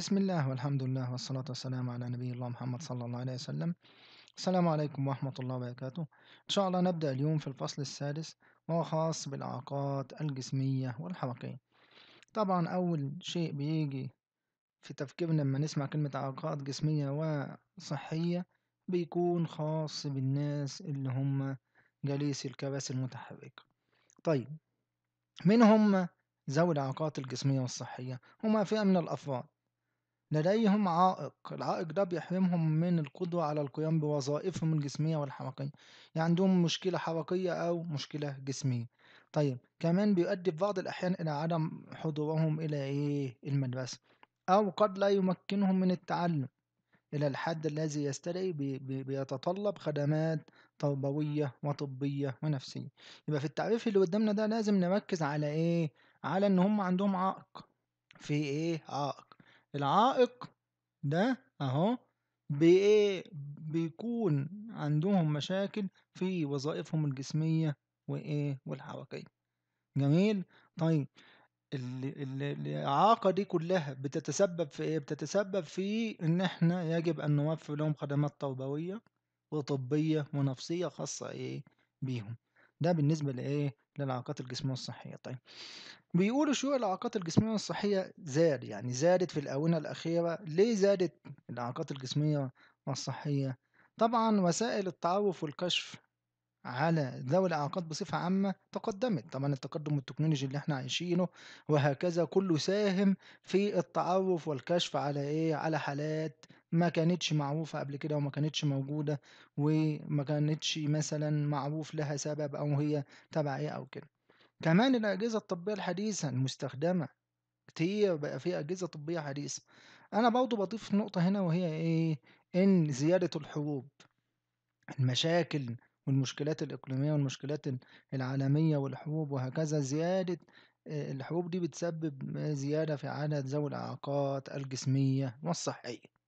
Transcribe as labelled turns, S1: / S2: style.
S1: بسم الله والحمد لله والصلاة والسلام على نبي الله محمد صلى الله عليه وسلم السلام عليكم ورحمة الله وبركاته إن شاء الله نبدأ اليوم في الفصل السادس وهو خاص بالعاقات الجسمية والحركية طبعا أول شيء بيجي في تفكيرنا لما نسمع كلمة عاقات جسمية وصحية بيكون خاص بالناس اللي هم جليس الكراسي المتحركة طيب من هم ذوي العاقات الجسمية والصحية؟ هما فئة من الأفراد لديهم عائق العائق ده بيحرمهم من القدرة على القيام بوظائفهم الجسمية والحركية يعني عندهم مشكلة حركية أو مشكلة جسمية طيب كمان بيؤدي في بعض الأحيان إلى عدم حضورهم إلى إيه المدرسة أو قد لا يمكنهم من التعلم إلى الحد الذي يستدعي بيتطلب خدمات تربوية وطبية ونفسية يبقى في التعريف اللي قدامنا ده لازم نركز على إيه على إن هم عندهم عائق في إيه عائق العائق ده اهو بإيه بيكون عندهم مشاكل في وظائفهم الجسمية وإيه والحركية جميل طيب الإعاقة دي كلها بتتسبب في إيه؟ بتتسبب في إن إحنا يجب أن نوفر لهم خدمات تربوية وطبية ونفسية خاصة إيه بيهم ده بالنسبة لإيه للعلاقات الجسمية الصحية طيب بيقولوا شو العلاقات الجسمية الصحية زاد يعني زادت في الآونة الأخيرة ليه زادت العلاقات الجسمية الصحية طبعا وسائل التعرف والكشف على ذوي الإعاقات بصفة عامة تقدمت طبعا التقدم التكنولوجي اللي احنا عايشينه وهكذا كله ساهم في التعرف والكشف على ايه على حالات ما كانتش معروفة قبل كده وما كانتش موجودة وما كانتش مثلًا معروف لها سبب أو هي تبع إيه أو كده. كمان الأجهزة الطبية الحديثة المستخدمة كتير بقى في أجهزة طبية حديثة. أنا برضه بضيف نقطة هنا وهي إيه، إن زيادة الحروب، المشاكل والمشكلات الإقليمية والمشكلات العالمية والحروب وهكذا، زيادة آه، الحروب دي بتسبب زيادة في عدد ذوي الإعاقات الجسمية والصحية.